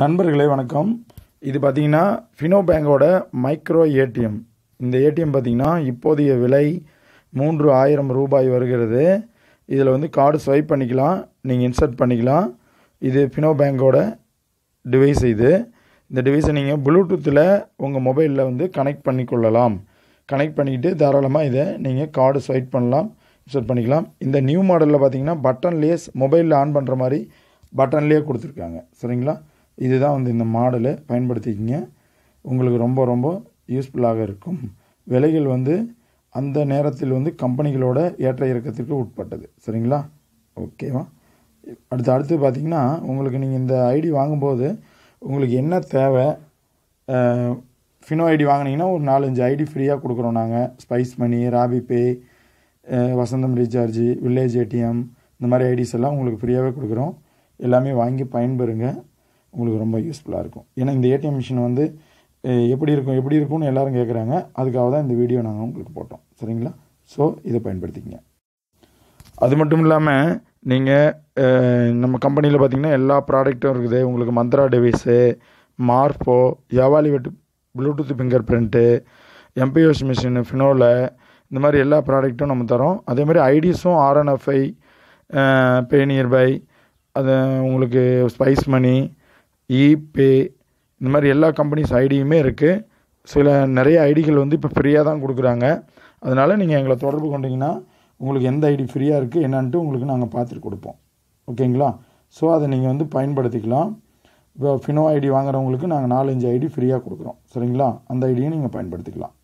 நண்பர்களே வணக்கம் இது பார்த்திங்கன்னா ஃபினோ பேங்கோட மைக்ரோ ஏடிஎம் இந்த ஏடிஎம் பார்த்திங்கன்னா இப்போதைய விலை மூன்று ஆயிரம் ரூபாய் வருகிறது இதில் வந்து கார்டு ஸ்வைப் பண்ணிக்கலாம் நீங்கள் இன்சர்ட் பண்ணிக்கலாம் இது ஃபினோ பேங்கோட டிவைஸ் இது இந்த டிவைஸை நீங்கள் ப்ளூடூத்தில் உங்கள் மொபைலில் வந்து கனெக்ட் பண்ணிக்கொள்ளலாம் கனெக்ட் பண்ணிக்கிட்டு தாராளமாக இதை நீங்கள் கார்டு ஸ்வைப் பண்ணலாம் இன்சர்ட் பண்ணிக்கலாம் இந்த நியூ மாடலில் பார்த்திங்கன்னா பட்டன்லேயே மொபைலில் ஆன் பண்ணுற மாதிரி பட்டன்லேயே கொடுத்துருக்காங்க சரிங்களா இதுதான் வந்து இந்த மாடலை பயன்படுத்திக்கிங்க உங்களுக்கு ரொம்ப ரொம்ப யூஸ்ஃபுல்லாக இருக்கும் விலைகள் வந்து அந்த நேரத்தில் வந்து கம்பெனிகளோட ஏற்ற இறக்கத்திற்கு உட்பட்டது சரிங்களா ஓகேவா அடுத்து அடுத்து பார்த்திங்கன்னா உங்களுக்கு நீங்கள் இந்த ஐடி வாங்கும்போது உங்களுக்கு என்ன தேவை ஃபினோ ஐடி வாங்கினீங்கன்னா ஒரு நாலஞ்சு ஐடி ஃப்ரீயாக கொடுக்குறோம் நாங்கள் Spice Money RapiPay Vasantham recharge village ATM இந்த மாதிரி ஐடிஸ் எல்லாம் உங்களுக்கு ஃப்ரீயாகவே கொடுக்குறோம் எல்லாமே வாங்கி பயன்பெறுங்க உங்களுக்கு ரொம்ப யூஸ்ஃபுல்லாக இருக்கும் ஏன்னா இந்த ஏடிஎம் மிஷின் வந்து எப்படி இருக்கும் எப்படி இருக்கும்னு எல்லோரும் கேட்குறாங்க அதுக்காக தான் இந்த வீடியோ நாங்கள் உங்களுக்கு போட்டோம் சரிங்களா ஸோ இதை பயன்படுத்திக்கங்க அது மட்டும் இல்லாமல் நீங்கள் நம்ம கம்பெனியில் பார்த்திங்கன்னா எல்லா ப்ராடக்ட்டும் இருக்குது உங்களுக்கு மந்த்ரா டிவைஸு மார்போ ஜவாலி வெட்டு Bluetooth fingerprint mPOS machine ஃபினோல இந்த மாதிரி எல்லா ப்ராடக்ட்டும் நம்ம தரோம் அதேமாதிரி ஐடிஸும் ஆர்என்எஃப்ஐ பே நியர்பை அது உங்களுக்கு ஸ்பைஸ் மணி இபே e இந்த மாதிரி எல்லா கம்பெனிஸ் ஐடியுமே இருக்குது சில நிறைய ஐடிகள் வந்து இப்போ ஃப்ரீயாக தான் கொடுக்குறாங்க அதனால் நீங்கள் எங்களை தொடர்பு கொண்டீங்கன்னா உங்களுக்கு எந்த ஐடி ஃப்ரீயாக இருக்குது என்னான்ட்டு உங்களுக்கு நாங்கள் பார்த்துட்டு கொடுப்போம் ஓகேங்களா ஸோ அதை நீங்கள் வந்து பயன்படுத்திக்கலாம் இப்போ ஃபினோ ஐடி வாங்குறவங்களுக்கு நாங்கள் நாலஞ்சு ஐடி ஃப்ரீயாக கொடுக்குறோம் சரிங்களா அந்த ஐடியும் நீங்கள் பயன்படுத்திக்கலாம்